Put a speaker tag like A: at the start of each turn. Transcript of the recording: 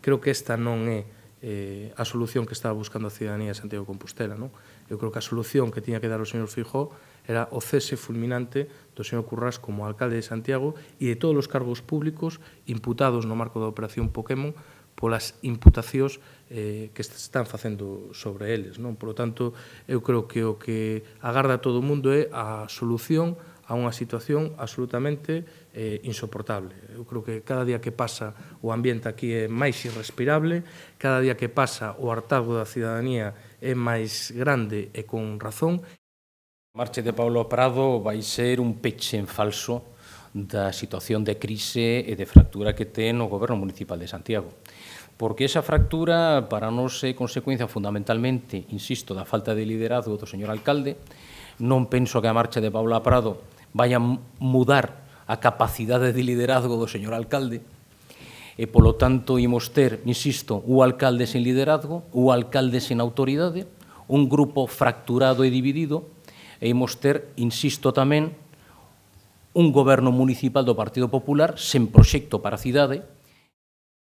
A: creo que esta non é eh, a solución que estaba buscando a ciudadanía de Santiago de Compostela. Non? Eu creo que a solución que tiña que dar o señor Fijó era o cese fulminante do señor Currás como alcalde de Santiago e de todos os cargos públicos imputados no marco da operación Pokémon polas imputacións eh, que están facendo sobre eles. Non? Por lo tanto, eu creo que o que agarda todo o mundo é a solución a unha situación absolutamente eh, insoportable. Eu creo que cada día que pasa o ambiente aquí é máis irrespirable, cada día que pasa o hartazgo da cidadanía é máis grande e con razón.
B: A marcha de Paulo Prado vai ser un peche en falso da situación de crise e de fractura que ten o Goberno Municipal de Santiago. Porque esa fractura para non é consecuencia fundamentalmente, insisto, da falta de liderazgo do señor alcalde. Non penso que a marcha de Paula Prado vai a mudar a capacidade de liderazgo do señor alcalde, e polo tanto imos ter, insisto, o alcalde sen liderazgo, o alcalde sen autoridade, un grupo fracturado e dividido, e imos ter, insisto tamén, un goberno municipal do Partido Popular sen proxecto para a cidade,